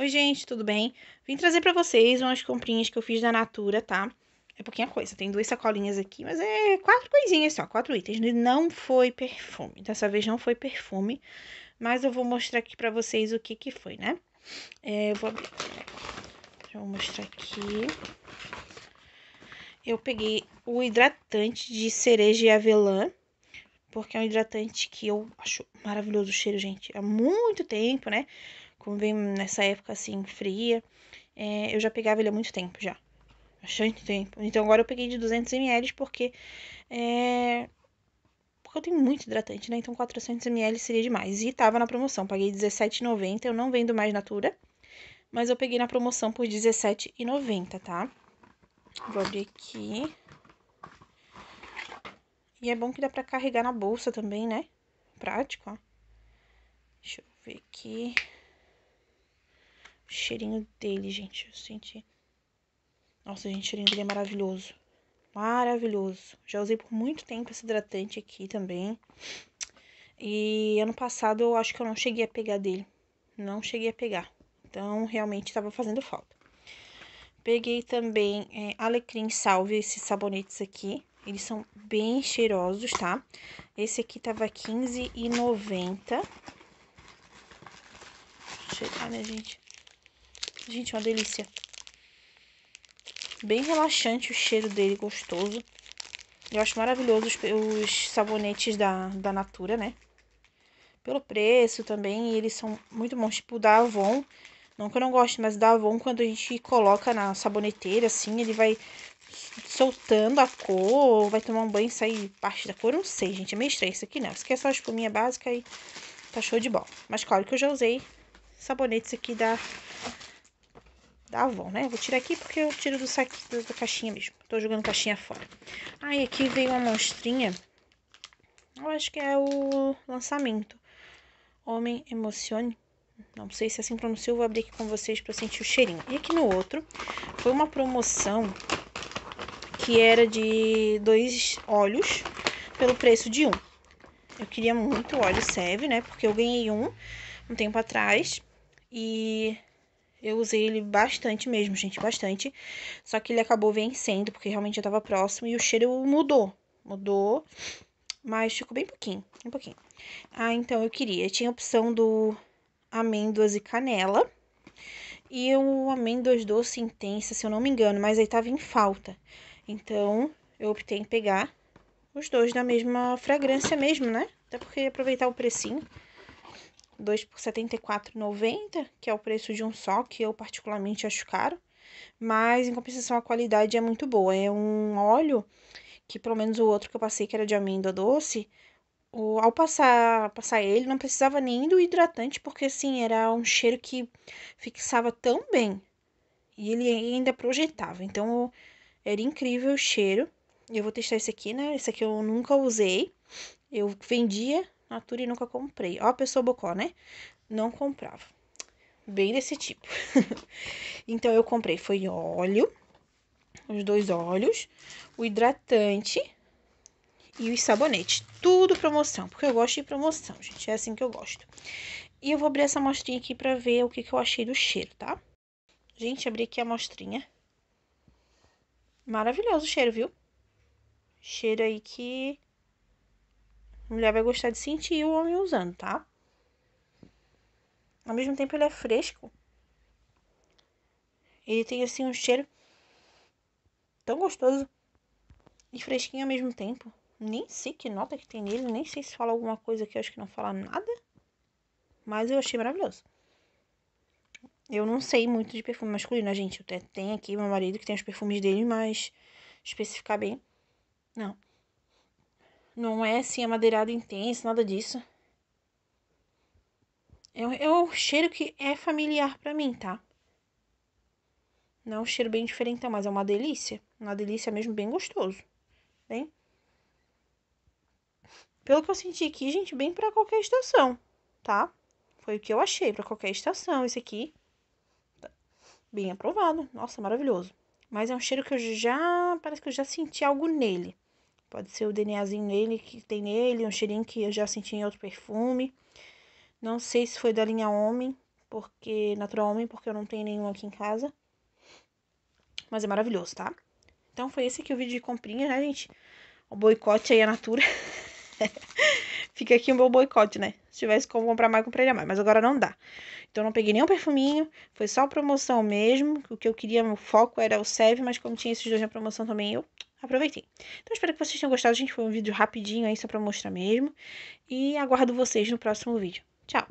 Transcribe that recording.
Oi, gente, tudo bem? Vim trazer para vocês umas comprinhas que eu fiz da Natura, tá? É pouquinha coisa, tem duas sacolinhas aqui, mas é quatro coisinhas só, quatro itens. Né? Não foi perfume, dessa vez não foi perfume, mas eu vou mostrar aqui para vocês o que que foi, né? É, eu vou abrir, né? Deixa eu mostrar aqui. Eu peguei o hidratante de cereja e avelã, porque é um hidratante que eu acho maravilhoso o cheiro, gente. Há muito tempo, né? como vem nessa época assim fria. É, eu já pegava ele há muito tempo já. Bastante tempo. Então agora eu peguei de 200ml porque. É, porque eu tenho muito hidratante, né? Então 400ml seria demais. E tava na promoção. Paguei R$17,90. Eu não vendo mais Natura. Mas eu peguei na promoção por R$17,90, tá? Vou abrir aqui. E é bom que dá pra carregar na bolsa também, né? Prático, ó. Deixa eu ver aqui cheirinho dele, gente. Eu senti. Nossa, gente, o cheirinho dele é maravilhoso. Maravilhoso. Já usei por muito tempo esse hidratante aqui também. E ano passado eu acho que eu não cheguei a pegar dele. Não cheguei a pegar. Então, realmente estava fazendo falta. Peguei também é, alecrim salve, esses sabonetes aqui. Eles são bem cheirosos, tá? Esse aqui tava R$15,90. chegar, né, gente? Gente, é uma delícia. Bem relaxante o cheiro dele, gostoso. Eu acho maravilhoso os, os sabonetes da, da Natura, né? Pelo preço também, eles são muito bons. Tipo, da Avon. Não que eu não goste, mas da Avon, quando a gente coloca na saboneteira, assim, ele vai soltando a cor, vai tomar um banho e sair parte da cor. não sei, gente. É meio estranho isso aqui, não. Né? Isso aqui é só a espuminha básica e tá show de bola. Mas claro que eu já usei sabonetes aqui da da tá Avon, né? Vou tirar aqui porque eu tiro do saquinho da caixinha mesmo. Tô jogando caixinha fora. Aí ah, aqui veio uma amostrinha. Eu acho que é o lançamento. Homem Emocione. Não sei se é assim pronunciou, vou abrir aqui com vocês para sentir o cheirinho. E aqui no outro foi uma promoção que era de dois olhos pelo preço de um. Eu queria muito óleo serve, né? Porque eu ganhei um um tempo atrás e eu usei ele bastante mesmo, gente, bastante. Só que ele acabou vencendo, porque realmente eu tava próximo e o cheiro mudou. Mudou, mas ficou bem pouquinho, bem pouquinho. Ah, então eu queria. Eu tinha a opção do amêndoas e canela. E o amêndoas doce intensa, se eu não me engano, mas aí tava em falta. Então, eu optei em pegar os dois da mesma fragrância mesmo, né? Até porque aproveitar o precinho. 2 por 74,90, que é o preço de um só, que eu particularmente acho caro. Mas, em compensação, a qualidade é muito boa. É um óleo que, pelo menos o outro que eu passei, que era de amêndoa doce, o, ao passar, passar ele, não precisava nem do hidratante, porque, assim, era um cheiro que fixava tão bem. E ele ainda projetava. Então, era incrível o cheiro. Eu vou testar esse aqui, né? Esse aqui eu nunca usei. Eu vendia Natura e nunca comprei. Ó, a pessoa bocó, né? Não comprava. Bem desse tipo. então, eu comprei foi óleo, os dois óleos, o hidratante e o sabonete. Tudo promoção, porque eu gosto de promoção, gente. É assim que eu gosto. E eu vou abrir essa amostrinha aqui pra ver o que, que eu achei do cheiro, tá? Gente, abri aqui a amostrinha. Maravilhoso o cheiro, viu? Cheiro aí que a mulher vai gostar de sentir o homem usando, tá? Ao mesmo tempo, ele é fresco. Ele tem assim um cheiro tão gostoso e fresquinho ao mesmo tempo. Nem sei que nota que tem nele, nem sei se fala alguma coisa que eu acho que não fala nada. Mas eu achei maravilhoso. Eu não sei muito de perfume masculino, né, gente. Eu até tenho aqui meu marido que tem os perfumes dele, mas especificar bem, não. Não é assim amadeirado intenso, nada disso. É, é um cheiro que é familiar para mim, tá? Não é um cheiro bem diferente, mas é uma delícia. Uma delícia mesmo, bem gostoso. Bem. Pelo que eu senti aqui, gente, bem para qualquer estação, tá? Foi o que eu achei para qualquer estação. Esse aqui, bem aprovado. Nossa, maravilhoso. Mas é um cheiro que eu já. Parece que eu já senti algo nele. Pode ser o DNAzinho nele, que tem nele, um cheirinho que eu já senti em outro perfume. Não sei se foi da linha homem, porque natural homem, porque eu não tenho nenhum aqui em casa. Mas é maravilhoso, tá? Então foi esse aqui o vídeo de comprinha, né, gente? O boicote aí à Natura. Fica aqui o meu boicote, né? Se tivesse como comprar mais, compraria mais. Mas agora não dá. Então não peguei nenhum perfuminho. Foi só promoção mesmo. O que eu queria, meu foco era o Seve, mas como tinha esses dois na promoção também, eu aproveitei. Então espero que vocês tenham gostado. Gente, foi um vídeo rapidinho aí, só pra mostrar mesmo. E aguardo vocês no próximo vídeo. Tchau!